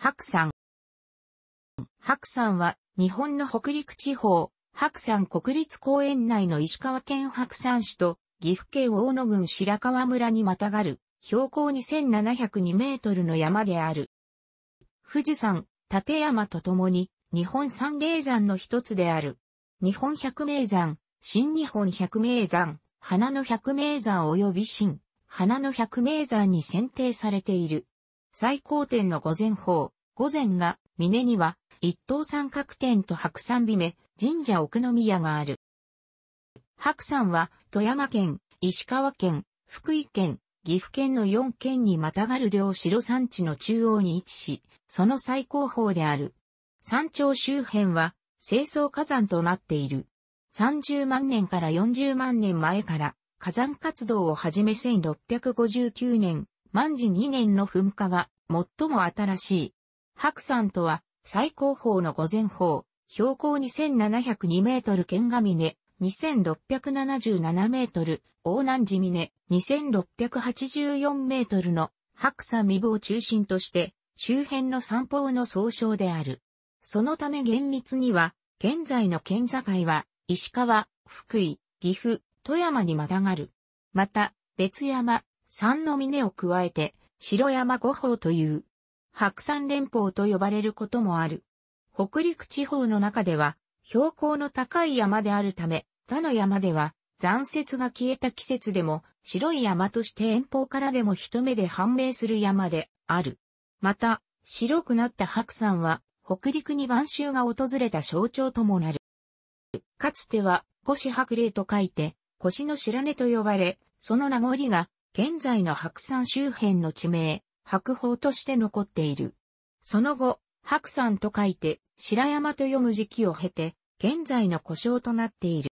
白山。白山は、日本の北陸地方、白山国立公園内の石川県白山市と、岐阜県大野郡白川村にまたがる、標高2702メートルの山である。富士山、立山とともに、日本三霊山の一つである。日本百名山、新日本百名山、花の百名山及び新、花の百名山に選定されている。最高点の午前方、午前が、峰には、一等三角点と白山美目、神社奥宮がある。白山は、富山県、石川県、福井県、岐阜県の4県にまたがる両城山地の中央に位置し、その最高峰である。山頂周辺は、清掃火山となっている。30万年から40万年前から火山活動をはじめ1659年、万事2年の噴火が最も新しい。白山とは最高峰の御前峰、標高2702メートル剣ヶ峰、2677メートル、大南寺峰、2684メートルの白山未亡を中心として、周辺の三方の総称である。そのため厳密には、現在の県境は、石川、福井、岐阜、富山にまたがる。また、別山、三の峰を加えて、白山五宝という、白山連峰と呼ばれることもある。北陸地方の中では、標高の高い山であるため、他の山では、残雪が消えた季節でも、白い山として遠方からでも一目で判明する山である。また、白くなった白山は、北陸に晩秋が訪れた象徴ともなる。かつては、腰白霊と書いて、腰の白根と呼ばれ、その名残が現在の白山周辺の地名、白鳳として残っている。その後、白山と書いて、白山と読む時期を経て、現在の故障となっている。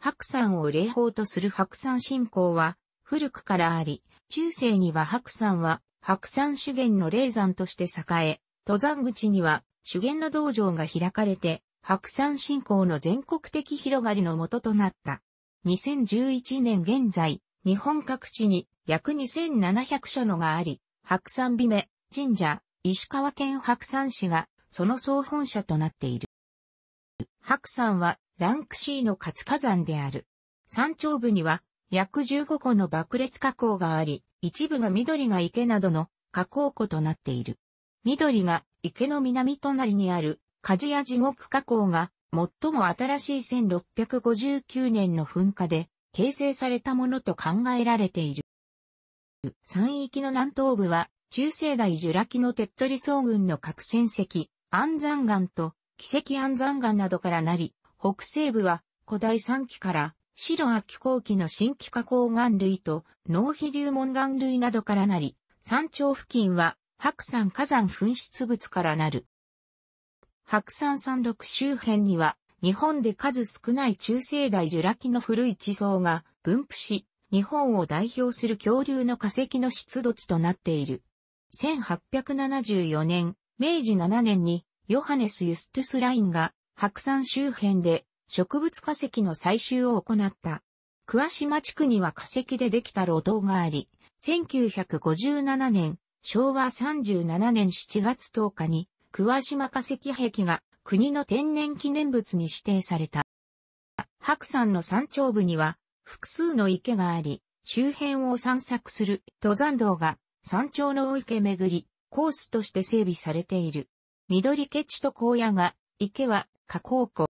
白山を霊峰とする白山信仰は、古くからあり、中世には白山は、白山主源の霊山として栄え、登山口には、主源の道場が開かれて、白山信仰の全国的広がりの元となった。2011年現在、日本各地に約2700所のがあり、白山美目、神社、石川県白山市がその総本社となっている。白山はランク C の活火山である。山頂部には約15個の爆裂火口があり、一部が緑が池などの火口湖となっている。緑が池の南隣にある鍛冶屋地獄火口が最も新しい1659年の噴火で形成されたものと考えられている。山域の南東部は、中世代ジュラ紀の手っ取り草群の核戦石、安山岩と、奇跡安山岩などからなり、北西部は、古代山期から、白秋後期の新規加工岩類と、農皮流門岩類などからなり、山頂付近は、白山火山噴出物からなる。白山山麓周辺には、日本で数少ない中生代ジュラ紀の古い地層が分布し、日本を代表する恐竜の化石の出土地となっている。1874年、明治7年にヨハネス・ユストゥスラインが白山周辺で植物化石の採集を行った。桑島地区には化石でできた労働があり、1957年、昭和37年7月10日に桑島化石壁が国の天然記念物に指定された。白山の山頂部には複数の池があり、周辺を散策する登山道が山頂の池巡りコースとして整備されている。緑ケチと荒野が池は河口湖。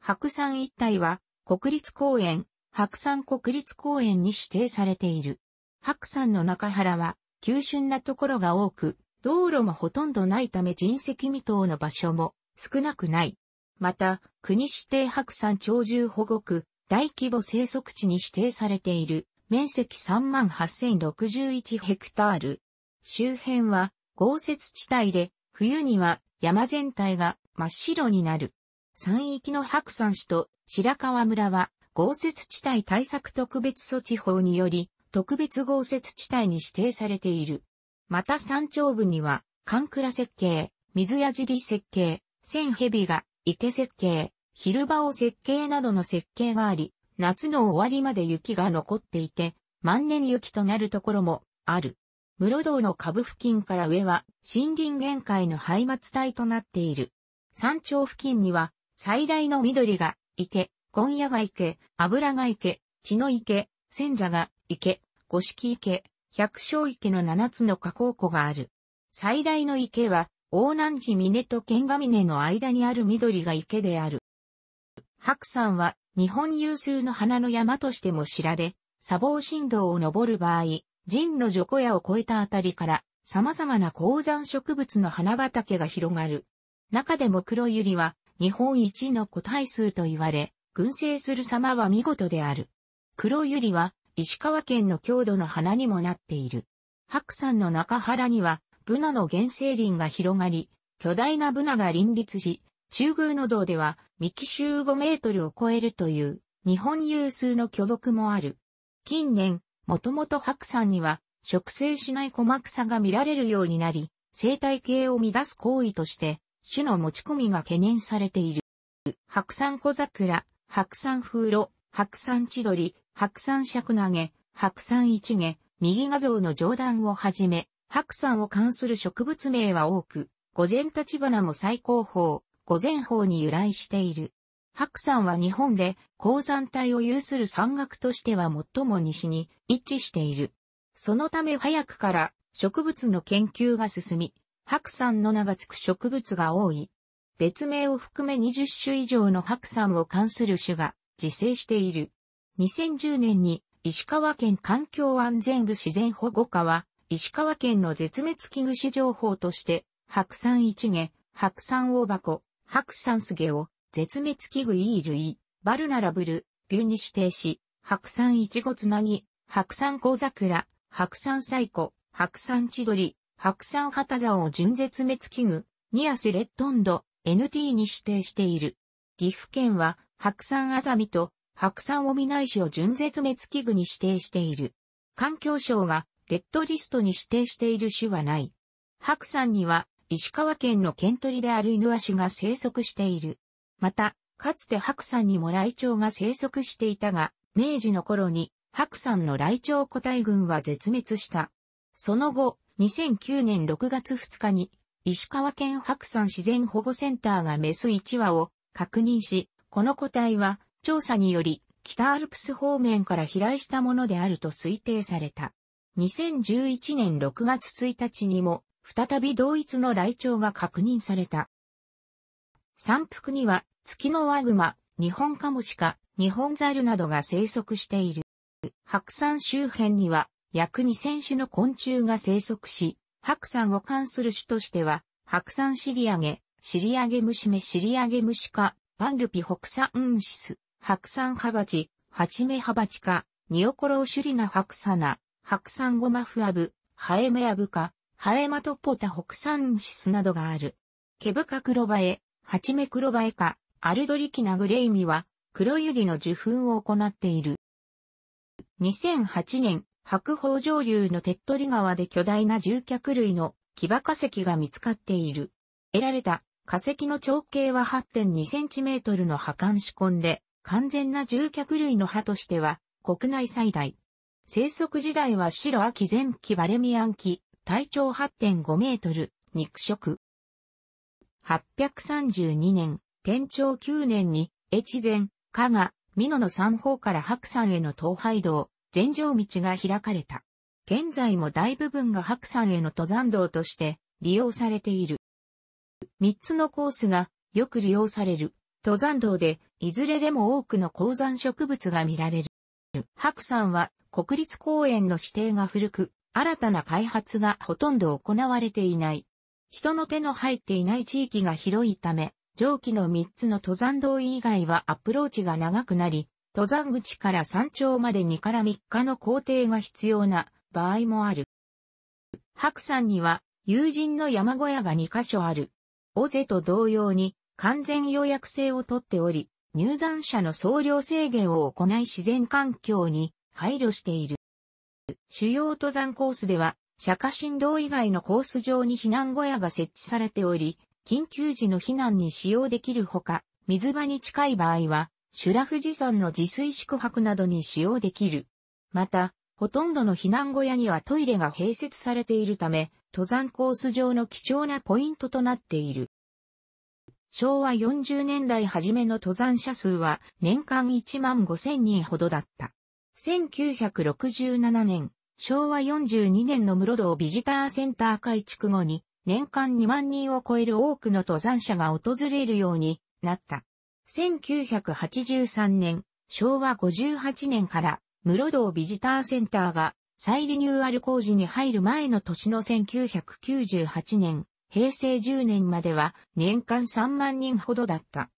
白山一帯は国立公園、白山国立公園に指定されている。白山の中原は急峻なところが多く、道路もほとんどないため人石未踏の場所も少なくない。また、国指定白山鳥獣保護区、大規模生息地に指定されている、面積38,061ヘクタール。周辺は豪雪地帯で、冬には山全体が真っ白になる。山域の白山市と白川村は豪雪地帯対策特別措置法により特別豪雪地帯に指定されている。また山頂部には、寒倉設計、水矢尻設計、千蛇が、池設計、昼場を設計などの設計があり、夏の終わりまで雪が残っていて、万年雪となるところもある。室堂の下部付近から上は森林限界の廃末帯となっている。山頂付近には最大の緑が池、今夜が池、油が池、血の池、千蛇が池、五色池、百姓池の七つの加工湖がある。最大の池は大南寺峰と剣ヶ峰の間にある緑が池である。白山は日本有数の花の山としても知られ、砂防振動を登る場合、神の除去屋を越えたあたりから様々な高山植物の花畑が広がる。中でも黒百合は日本一の個体数と言われ、群生する様は見事である。黒百合は石川県の郷土の花にもなっている。白山の中原にはブナの原生林が広がり、巨大なブナが林立し、中宮の道では幹周5メートルを超えるという日本有数の巨木もある。近年、もともと白山には植生しない小幕さが見られるようになり、生態系を乱す行為として、種の持ち込みが懸念されている。白山小桜、白山風呂、白山千鳥、白山尺投げ、白山一毛、右画像の上段をはじめ、白山を関する植物名は多く、午前立花も最高峰、午前峰に由来している。白山は日本で鉱山帯を有する山岳としては最も西に位置している。そのため早くから植物の研究が進み、白山の名が付く植物が多い。別名を含め20種以上の白山を関する種が自生している。2010年に石川県環境安全部自然保護課は石川県の絶滅危惧種情報として、白山一毛、白山大箱、白山ゲを絶滅危惧イールイ、バルナラブル、ビュンに指定し、白山いちごつなぎ、白山小桜、白山イコ、白山千鳥、白山旗竿を純絶滅危惧、ニアスレッドンド、NT に指定している。岐阜県は、白山あざみと、白山オミナイシを純絶滅危惧に指定している。環境省が、レッドリストに指定している種はない。白山には石川県の県鳥であるイヌシが生息している。また、かつて白山にもライチョウが生息していたが、明治の頃に白山のライチョウ個体群は絶滅した。その後、2009年6月2日に、石川県白山自然保護センターがメス1羽を確認し、この個体は調査により北アルプス方面から飛来したものであると推定された。2011年6月1日にも、再び同一の来鳥が確認された。山腹には、月のワグマ、日本カモシカ、日本ザルなどが生息している。白山周辺には、約2000種の昆虫が生息し、白山を冠する種としては、白山シリアゲ、シリアゲムシメシリアゲムシカ、パンルピ北山ウンシス、白山ハバチ、ハチメハバチカ、ニオコロウシュリナハクサナ、白山ゴマフアブ、ハエメアブカ、ハエマトポタ北山シスなどがある。ケブカクロバエ、ハチメクロバエカ、アルドリキナグレイミは、黒ユリの受粉を行っている。2008年、白宝上流の手っ取り川で巨大な獣脚類の場化石が見つかっている。得られた化石の長径は 8.2cm の破仕込んで、完全な獣脚類の歯としては、国内最大。生息時代は白秋前期バレミアン期、体長8.5メートル、肉食。832年、天長9年に、越前、加賀、美濃の三方から白山への東廃道、全城道が開かれた。現在も大部分が白山への登山道として利用されている。三つのコースがよく利用される登山道で、いずれでも多くの高山植物が見られる。白山は国立公園の指定が古く、新たな開発がほとんど行われていない。人の手の入っていない地域が広いため、上記の3つの登山道以外はアプローチが長くなり、登山口から山頂まで2から3日の工程が必要な場合もある。白山には友人の山小屋が2カ所ある。尾瀬と同様に完全予約制をとっており、入山者の総量制限を行い自然環境に配慮している。主要登山コースでは、釈迦振動以外のコース上に避難小屋が設置されており、緊急時の避難に使用できるほか、水場に近い場合は、修羅富士山の自炊宿泊などに使用できる。また、ほとんどの避難小屋にはトイレが併設されているため、登山コース上の貴重なポイントとなっている。昭和40年代初めの登山者数は年間1万5 0 0 0人ほどだった。1967年、昭和42年の室堂ビジターセンター改築後に、年間2万人を超える多くの登山者が訪れるようになった。1983年、昭和58年から、室堂ビジターセンターが再リニューアル工事に入る前の年の1998年、平成10年までは年間3万人ほどだった。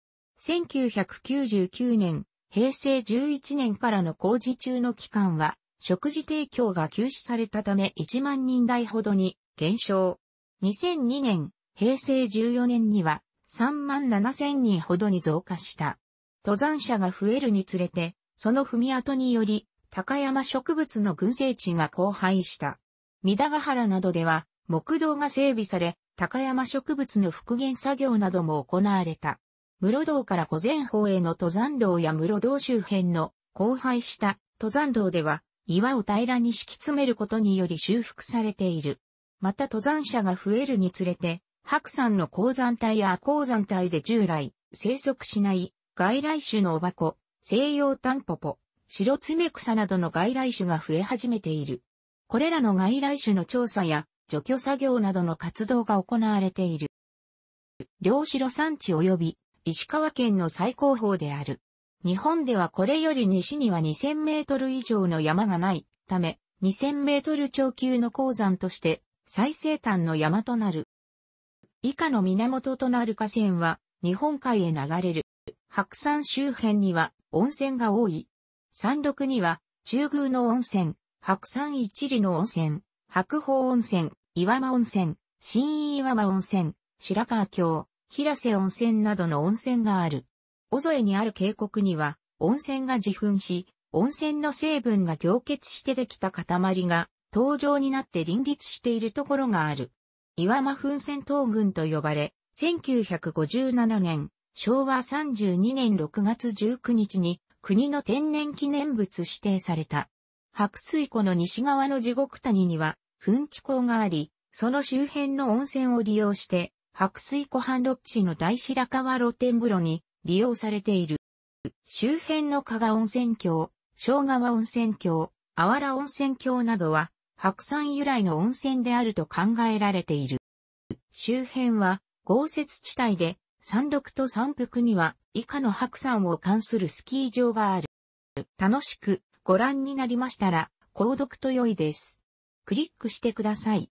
1999年、平成11年からの工事中の期間は、食事提供が休止されたため1万人台ほどに減少。2002年、平成14年には3万7千人ほどに増加した。登山者が増えるにつれて、その踏み跡により、高山植物の群生地が荒廃した。三田ヶ原などでは、木道が整備され、高山植物の復元作業なども行われた。室堂から小前方への登山道や室堂周辺の荒廃した登山道では岩を平らに敷き詰めることにより修復されている。また登山者が増えるにつれて、白山の鉱山帯や鉱山帯で従来生息しない外来種のおばこ、西洋タンポポ、白爪草などの外来種が増え始めている。これらの外来種の調査や除去作業などの活動が行われている。両白山地及び石川県の最高峰である。日本ではこれより西には2000メートル以上の山がないため、2000メートル超級の鉱山として最西端の山となる。以下の源となる河川は日本海へ流れる。白山周辺には温泉が多い。山麓には中宮の温泉、白山一里の温泉、白鳳温泉、岩間温泉、新岩間温泉、白川峡、平瀬温泉などの温泉がある。尾添にある渓谷には、温泉が自噴し、温泉の成分が凝結してできた塊が、登場になって林立しているところがある。岩間噴泉東群と呼ばれ、1957年、昭和32年6月19日に、国の天然記念物指定された。白水湖の西側の地獄谷には、噴気口があり、その周辺の温泉を利用して、白水湖半緑地の大白川露天風呂に利用されている。周辺の加賀温泉郷、小川温泉郷、あわら温泉郷などは、白山由来の温泉であると考えられている。周辺は、豪雪地帯で、山麓と山腹には、以下の白山を関するスキー場がある。楽しくご覧になりましたら、購読と良いです。クリックしてください。